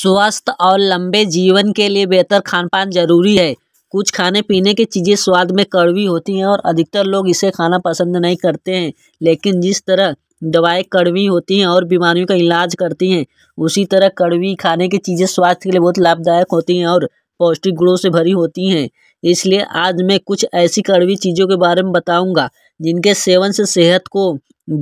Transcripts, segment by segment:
स्वस्थ और लंबे जीवन के लिए बेहतर खान पान जरूरी है कुछ खाने पीने की चीज़ें स्वाद में कड़वी होती हैं और अधिकतर लोग इसे खाना पसंद नहीं करते हैं लेकिन जिस तरह दवाएं कड़वी होती हैं और बीमारियों का इलाज करती हैं उसी तरह कड़वी खाने की चीज़ें स्वास्थ्य के लिए बहुत लाभदायक होती हैं और पौष्टिक गुणों से भरी होती हैं इसलिए आज मैं कुछ ऐसी कड़वी चीज़ों के बारे में बताऊँगा जिनके सेवन से सेहत को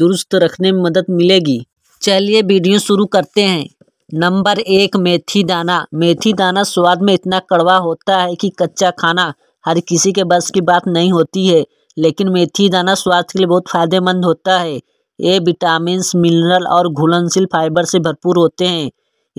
दुरुस्त रखने में मदद मिलेगी चलिए वीडियो शुरू करते हैं नंबर एक मेथी दाना मेथी दाना स्वाद में इतना कड़वा होता है कि कच्चा खाना हर किसी के बस की बात नहीं होती है लेकिन मेथी दाना स्वास्थ्य के लिए बहुत फायदेमंद होता है ये विटामिन मिनरल और घुलनशील फाइबर से भरपूर होते हैं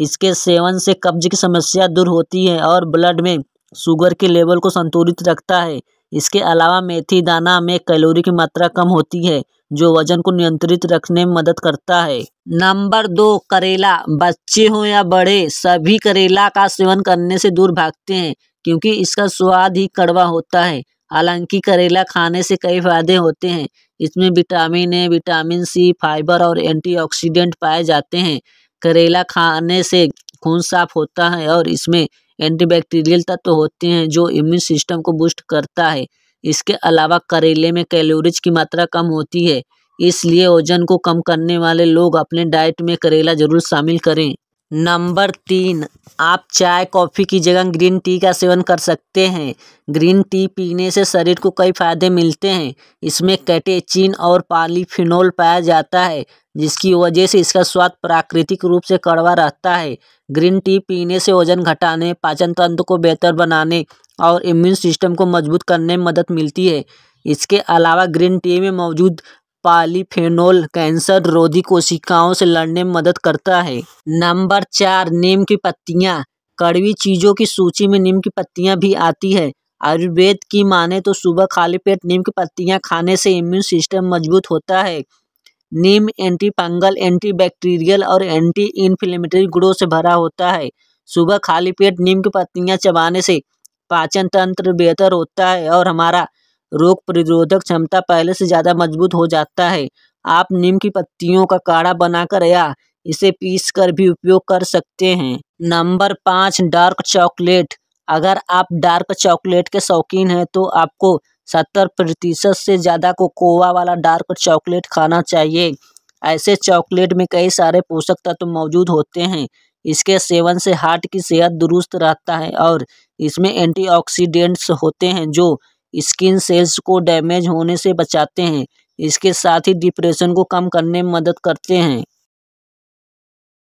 इसके सेवन से कब्ज की समस्या दूर होती है और ब्लड में शुगर के लेवल को संतुलित रखता है इसके अलावा मेथी दाना में कैलोरी की मात्रा कम होती है जो वजन को नियंत्रित रखने में मदद करता है नंबर दो करेला बच्चे हों या बड़े सभी करेला का सेवन करने से दूर भागते हैं क्योंकि इसका स्वाद ही कड़वा होता है हालांकि करेला खाने से कई फायदे होते हैं इसमें vitamin A vitamin C fibre और एंटीऑक्सीडेंट पाए जाते हैं करेला खाने से खून साफ होता है और इसमें एंटीबैक्टीरियल तत्व होते हैं जो इम्यून सिस्टम को बूस्ट करता है इसके अलावा करेले में कैलोरीज की मात्रा कम होती है इसलिए वजन को कम करने वाले लोग अपने डाइट में करेला जरूर शामिल करें नंबर तीन आप चाय कॉफ़ी की जगह ग्रीन टी का सेवन कर सकते हैं ग्रीन टी पीने से शरीर को कई फायदे मिलते हैं इसमें कैटेचिन और पालीफिनोल पाया जाता है जिसकी वजह से इसका स्वाद प्राकृतिक रूप से कड़वा रहता है ग्रीन टी पीने से वजन घटाने पाचन तंत्र को बेहतर बनाने और इम्यून सिस्टम को मजबूत करने में मदद मिलती है इसके अलावा ग्रीन टी में मौजूद पॉलीफेनोल कैंसर रोधी कोशिकाओं से लड़ने में मदद करता है नंबर चार नीम की पत्तियाँ कड़वी चीज़ों की सूची में नीम की पत्तियाँ भी आती है आयुर्वेद की माने तो सुबह खाली पेट नीम की पत्तियाँ खाने से इम्यून सिस्टम मजबूत होता है नीम एंटी फंगल एंटी बैक्टीरियल और एंटी इन्फ्लेमेटरी गुणों से भरा होता है सुबह खाली पेट नीम की पत्तियाँ चबाने से पाचन तंत्र बेहतर होता है और हमारा रोग प्रतिरोधक क्षमता पहले से ज़्यादा मजबूत हो जाता है आप नीम की पत्तियों का काढ़ा बनाकर या इसे पीस कर भी उपयोग कर सकते हैं नंबर पाँच डार्क चॉकलेट अगर आप डार्क चॉकलेट के शौकीन हैं तो आपको सत्तर प्रतिशत से ज़्यादा कोकोवा वाला डार्क चॉकलेट खाना चाहिए ऐसे चॉकलेट में कई सारे पोषक तत्व मौजूद होते हैं इसके सेवन से हार्ट की सेहत दुरुस्त रहता है और इसमें एंटीऑक्सीडेंट्स होते हैं जो स्किन सेल्स को डैमेज होने से बचाते हैं इसके साथ ही डिप्रेशन को कम करने में मदद करते हैं